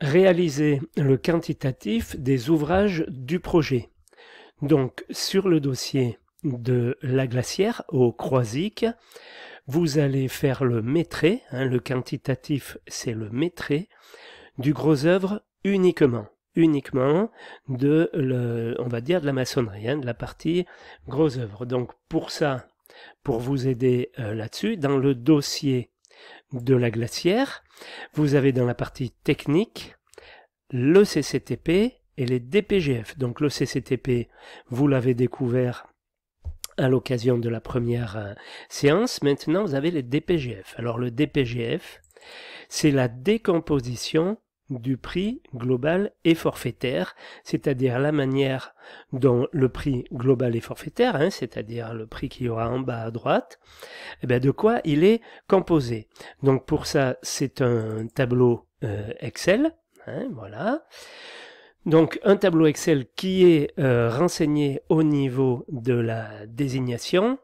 réaliser le quantitatif des ouvrages du projet. Donc sur le dossier de la glacière au Croisic, vous allez faire le métré, hein, le quantitatif c'est le métré, du gros œuvre uniquement, uniquement de, le, on va dire, de la maçonnerie, hein, de la partie gros œuvre. Donc pour ça, pour vous aider euh, là-dessus, dans le dossier de la glacière. Vous avez dans la partie technique le CCTP et les DPGF. Donc le CCTP, vous l'avez découvert à l'occasion de la première euh, séance. Maintenant, vous avez les DPGF. Alors le DPGF, c'est la décomposition du prix global et forfaitaire, c'est-à-dire la manière dont le prix global et forfaitaire, hein, c'est-à-dire le prix qu'il y aura en bas à droite, eh bien de quoi il est composé. Donc pour ça, c'est un tableau euh, Excel, hein, voilà. Donc un tableau Excel qui est euh, renseigné au niveau de la désignation,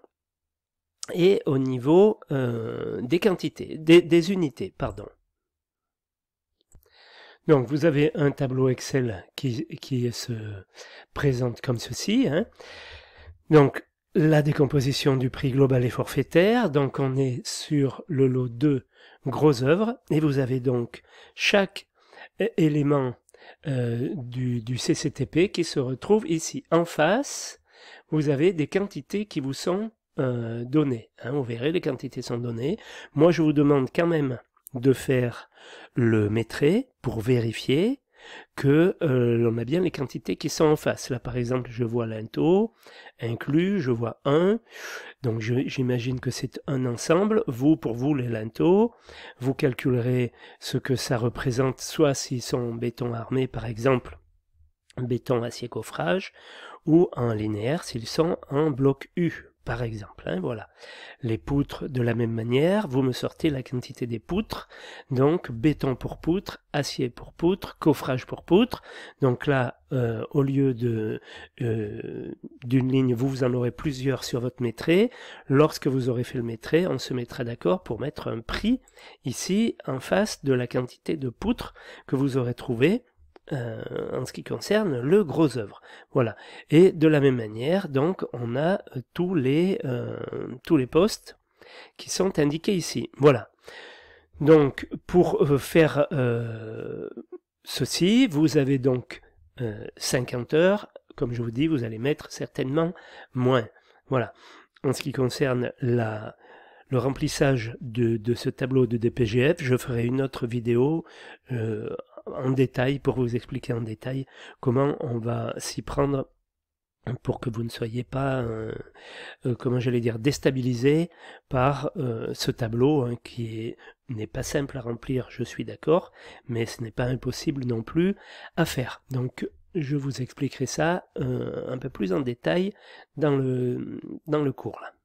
et au niveau euh, des quantités, des, unités, pardon. Donc vous avez un tableau Excel qui, se présente comme ceci. Hein. Donc la décomposition du prix global et forfaitaire, donc on est sur le lot 2 gros œuvres, et vous avez donc chaque élément euh, du, CCTP qui se retrouve ici. En face, vous avez des quantités qui vous sont euh, données. Hein, vous verrez, les quantités sont données. Moi, je vous demande quand même de faire le métré pour vérifier que euh, l'on a bien les quantités qui sont en face. Là, par exemple, je vois l'into, inclus, je vois 1, donc j'imagine que c'est un ensemble. Vous, pour vous, les linteaux, vous calculerez ce que ça représente, soit s'ils sont en béton armé, par exemple, béton acier coffrage, ou en linéaire s'ils sont en bloc U par exemple. Hein, voilà. Les poutres de la même manière, vous me sortez la quantité des poutres. Donc béton pour poutre, acier pour poutre, coffrage pour poutre. Donc là, euh, au lieu de euh, d'une ligne, vous, vous en aurez plusieurs sur votre métré. Lorsque vous aurez fait le métré, on se mettra d'accord pour mettre un prix ici en face de la quantité de poutres que vous aurez trouvé euh, en ce qui concerne le gros œuvre. Voilà. Et de la même manière, donc, on a euh, tous les, euh, tous les postes qui sont indiqués ici. Voilà. Donc, pour faire ceci, vous avez donc 50 heures. Comme je vous dis, vous allez mettre certainement moins. Voilà. En ce qui concerne la, le remplissage de, de, ce tableau de DPGF, je ferai une autre vidéo euh, en détail, pour vous expliquer en détail comment on va s'y prendre pour que vous ne soyez pas, euh, euh, comment j'allais dire, déstabilisé par euh, ce tableau hein, qui n'est pas simple à remplir, je suis d'accord, mais ce n'est pas impossible non plus à faire. Donc je vous expliquerai ça un peu plus en détail dans le, dans le cours là.